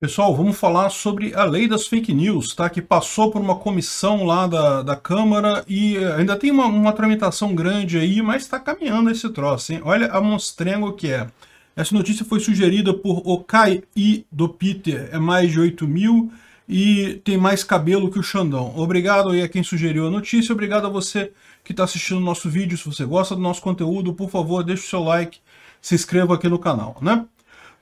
Pessoal, vamos falar sobre a lei das fake news, tá? Que passou por uma comissão lá da, da Câmara e eh, ainda tem uma, uma tramitação grande aí, mas está caminhando esse troço, hein? Olha a monstrengo que é. Essa notícia foi sugerida por Okai I do Peter, é mais de 8 mil e tem mais cabelo que o Xandão. Obrigado aí a quem sugeriu a notícia, obrigado a você que está assistindo o nosso vídeo. Se você gosta do nosso conteúdo, por favor, deixe o seu like, se inscreva aqui no canal, né?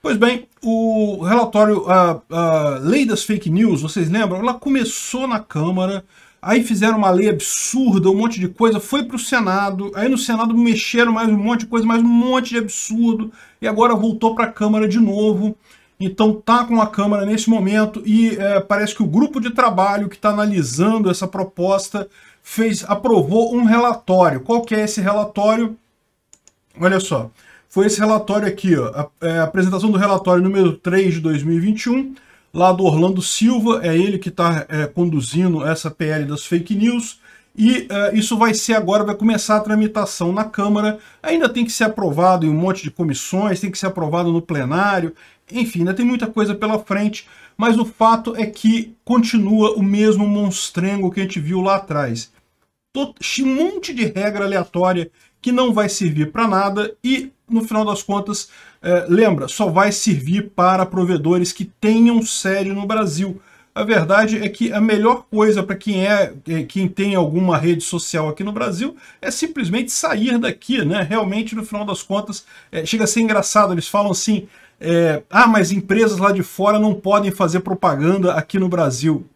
Pois bem, o relatório, a, lei das fake news, vocês lembram? Ela começou na Câmara, aí fizeram uma lei absurda, um monte de coisa, foi para o Senado, aí no Senado mexeram mais um monte de coisa, mais um monte de absurdo, e agora voltou para a Câmara de novo. Então tá com a Câmara nesse momento e é, parece que o grupo de trabalho que está analisando essa proposta fez, aprovou um relatório. Qual que é esse relatório? Olha só foi esse relatório aqui, ó, a, é, apresentação do relatório número 3 de 2021, lá do Orlando Silva, é ele que está é, conduzindo essa PL das fake news, e uh, isso vai ser agora, vai começar a tramitação na Câmara, ainda tem que ser aprovado em um monte de comissões, tem que ser aprovado no plenário, enfim, ainda tem muita coisa pela frente, mas o fato é que continua o mesmo monstrengo que a gente viu lá atrás. Um monte de regra aleatória que não vai servir para nada e no final das contas, é, lembra, só vai servir para provedores que tenham sede no Brasil. A verdade é que a melhor coisa para quem é, é quem tem alguma rede social aqui no Brasil é simplesmente sair daqui, né? Realmente, no final das contas, é, chega a ser engraçado. Eles falam assim: ah, mas empresas lá de fora não podem fazer propaganda aqui no Brasil.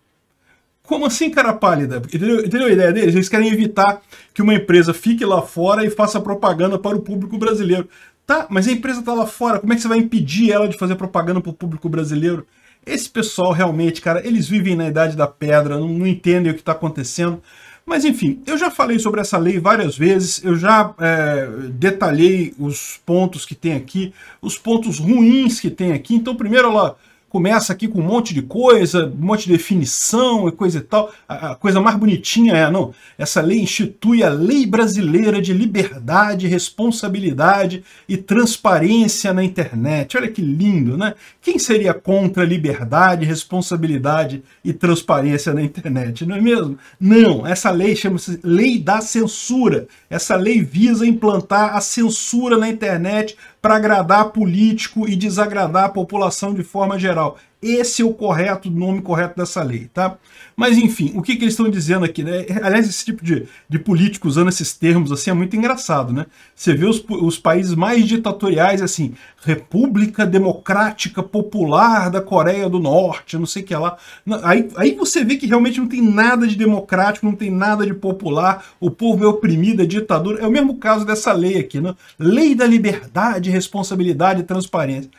Como assim, cara pálida? Entendeu, entendeu a ideia deles? Eles querem evitar que uma empresa fique lá fora e faça propaganda para o público brasileiro. Tá, mas a empresa está lá fora, como é que você vai impedir ela de fazer propaganda para o público brasileiro? Esse pessoal realmente, cara, eles vivem na idade da pedra, não, não entendem o que está acontecendo. Mas enfim, eu já falei sobre essa lei várias vezes, eu já é, detalhei os pontos que tem aqui, os pontos ruins que tem aqui. Então, primeiro, olha lá, começa aqui com um monte de coisa, um monte de definição e coisa e tal. A, a coisa mais bonitinha é, não, essa lei institui a Lei Brasileira de Liberdade, Responsabilidade e Transparência na Internet. Olha que lindo, né? Quem seria contra liberdade, responsabilidade e transparência na internet, não é mesmo? Não, essa lei chama-se Lei da Censura. Essa lei visa implantar a censura na internet para agradar político e desagradar a população de forma geral. Esse é o correto, o nome correto dessa lei, tá? Mas enfim, o que, que eles estão dizendo aqui, né? Aliás, esse tipo de, de político usando esses termos assim é muito engraçado, né? Você vê os, os países mais ditatoriais, assim, República Democrática Popular da Coreia do Norte, não sei o que lá. Aí, aí você vê que realmente não tem nada de democrático, não tem nada de popular, o povo é oprimido, é ditadura. É o mesmo caso dessa lei aqui, né? Lei da liberdade, responsabilidade e transparência.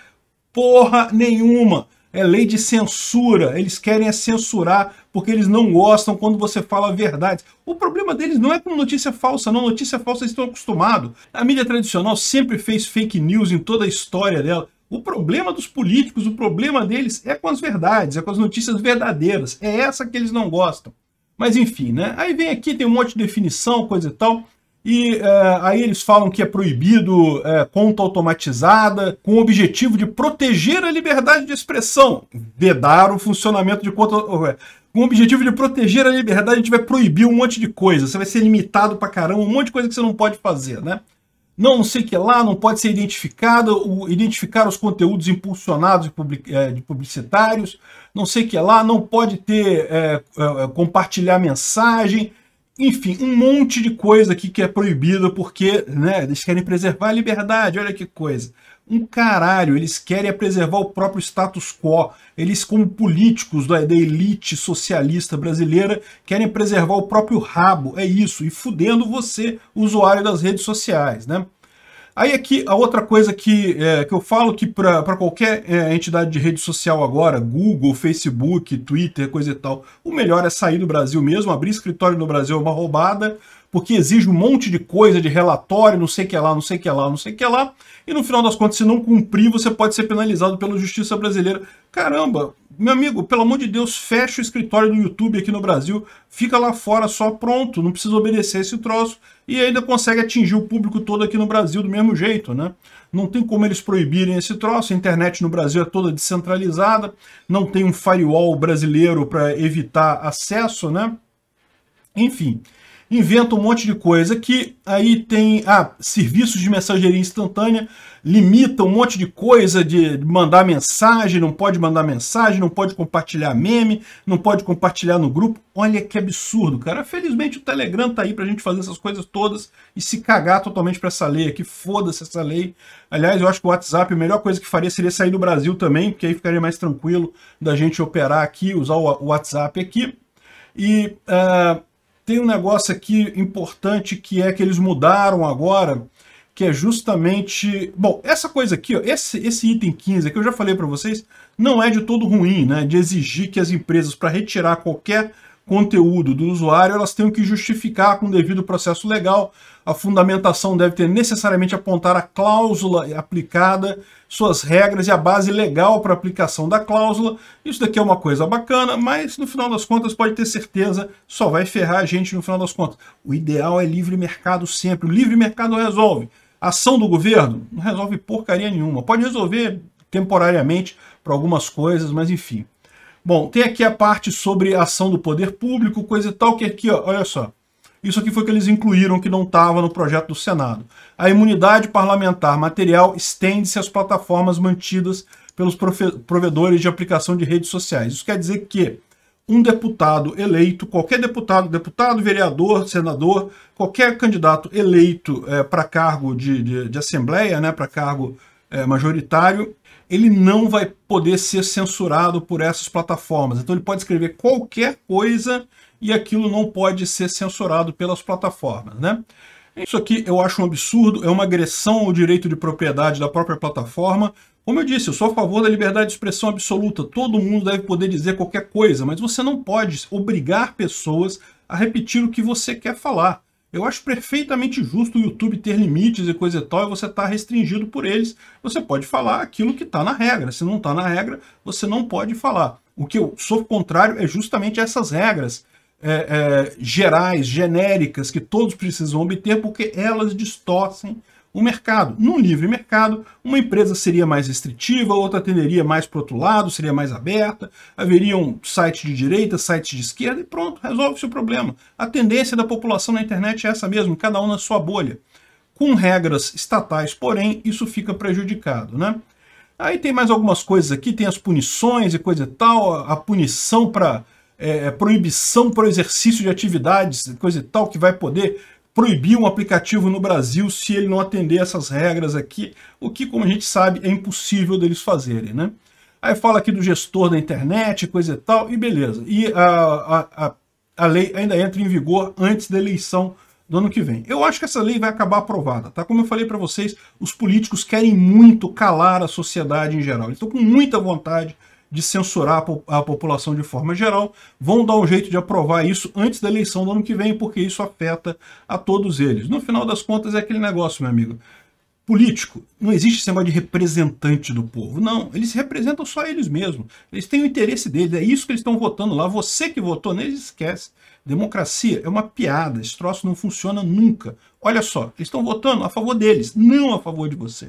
Porra nenhuma! é lei de censura. Eles querem é censurar porque eles não gostam quando você fala a verdade. O problema deles não é com notícia falsa, não. Notícia falsa eles estão acostumados. A mídia tradicional sempre fez fake news em toda a história dela. O problema dos políticos, o problema deles é com as verdades, é com as notícias verdadeiras. É essa que eles não gostam. Mas enfim, né? Aí vem aqui, tem um monte de definição, coisa e tal. E é, aí eles falam que é proibido é, conta automatizada com o objetivo de proteger a liberdade de expressão, vedar o funcionamento de conta. É, com o objetivo de proteger a liberdade, a gente vai proibir um monte de coisa. Você vai ser limitado pra caramba, um monte de coisa que você não pode fazer, né? Não, sei o que lá, não pode ser identificado, o, identificar os conteúdos impulsionados de, public, é, de publicitários, não sei que lá, não pode ter compartilhar mensagem, enfim, um monte de coisa aqui que é proibida porque né, eles querem preservar a liberdade, olha que coisa. Um caralho, eles querem preservar o próprio status quo. Eles, como políticos da, da elite socialista brasileira, querem preservar o próprio rabo, é isso, e fudendo você, usuário das redes sociais, né? Aí aqui a outra coisa que, é, que eu falo que para qualquer é, entidade de rede social agora, Google, Facebook, Twitter, coisa e tal, o melhor é sair do Brasil mesmo, abrir escritório no Brasil é uma roubada, porque exige um monte de coisa, de relatório, não sei o que lá, não sei o que lá, não sei o que lá, e no final das contas, se não cumprir, você pode ser penalizado pela justiça brasileira. Caramba, meu amigo, pelo amor de Deus, fecha o escritório do YouTube aqui no Brasil, fica lá fora só pronto, não precisa obedecer esse troço e ainda consegue atingir o público todo aqui no Brasil do mesmo jeito, né? Não tem como eles proibirem esse troço, a internet no Brasil é toda descentralizada, não tem um firewall brasileiro para evitar acesso, né? Enfim, inventa um monte de coisa que aí tem ah, serviços de mensageria instantânea, limita um monte de coisa de mandar mensagem, não pode mandar mensagem, não pode compartilhar meme, não pode compartilhar no grupo. Olha que absurdo, cara. Felizmente o Telegram tá aí pra gente fazer essas coisas todas e se cagar totalmente pra essa lei aqui. Foda-se essa lei. Aliás, eu acho que o WhatsApp, a melhor coisa que faria seria sair do Brasil também, porque aí ficaria mais tranquilo da gente operar aqui, usar o WhatsApp aqui. E... Uh tem um negócio aqui importante que é que eles mudaram agora, que é justamente... Bom, essa coisa aqui, ó, esse, esse item 15 que eu já falei para vocês, não é de todo ruim, né? De exigir que as empresas, para retirar qualquer conteúdo do usuário, elas têm que justificar com o devido processo legal. A fundamentação deve ter necessariamente apontar a cláusula aplicada, suas regras e a base legal para aplicação da cláusula. Isso daqui é uma coisa bacana, mas no final das contas pode ter certeza, só vai ferrar a gente no final das contas. O ideal é livre mercado sempre. O livre mercado resolve. A ação do governo não resolve porcaria nenhuma. Pode resolver temporariamente para algumas coisas, mas enfim. Bom, tem aqui a parte sobre a ação do poder público, coisa e tal, que aqui, ó, olha só. Isso aqui foi que eles incluíram que não estava no projeto do Senado. A imunidade parlamentar material estende-se às plataformas mantidas pelos provedores de aplicação de redes sociais. Isso quer dizer que um deputado eleito, qualquer deputado, deputado, vereador, senador, qualquer candidato eleito é, eh, para cargo de, de, de, assembleia, né, para cargo é, majoritário, ele não vai poder ser censurado por essas plataformas. Então ele pode escrever qualquer coisa e aquilo não pode ser censurado pelas plataformas, né? Isso aqui eu acho um absurdo, é uma agressão ao direito de propriedade da própria plataforma. Como eu disse, eu sou a favor da liberdade de expressão absoluta. Todo mundo deve poder dizer qualquer coisa, mas você não pode obrigar pessoas a repetir o que você quer falar. Eu acho perfeitamente justo o YouTube ter limites e coisa e tal, e você estar tá restringido por eles. Você pode falar aquilo que está na regra. Se não está na regra, você não pode falar. O que eu sou contrário é justamente essas regras é, é, gerais, genéricas, que todos precisam obter, porque elas distorcem o mercado. Num livre mercado, uma empresa seria mais restritiva, outra atenderia mais para outro lado, seria mais aberta, haveriam um sites de direita, sites de esquerda e pronto, resolve-se o problema. A tendência da população na internet é essa mesmo, cada um na sua bolha. Com regras estatais, porém, isso fica prejudicado, né? Aí tem mais algumas coisas aqui, tem as punições e coisa e tal, a punição para é, é, proibição para o exercício de atividades, coisa e tal, que vai poder proibir um aplicativo no Brasil se ele não atender essas regras aqui, o que, como a gente sabe, é impossível deles fazerem, né? Aí fala aqui do gestor da internet, coisa e tal, e beleza. E a, a, a, lei ainda entra em vigor antes da eleição do ano que vem. Eu acho que essa lei vai acabar aprovada, tá? Como eu falei para vocês, os políticos querem muito calar a sociedade em geral. Eles estão com muita vontade de censurar a população de forma geral, vão dar um jeito de aprovar isso antes da eleição do ano que vem, porque isso afeta a todos eles. No final das contas, é aquele negócio, meu amigo. Político, não existe esse negócio de representante do povo. Não, eles representam só eles mesmos. Eles têm o interesse deles, é isso que eles estão votando lá. Você que votou neles, esquece. Democracia é uma piada, esse troço não funciona nunca. Olha só, eles estão votando a favor deles, não a favor de você.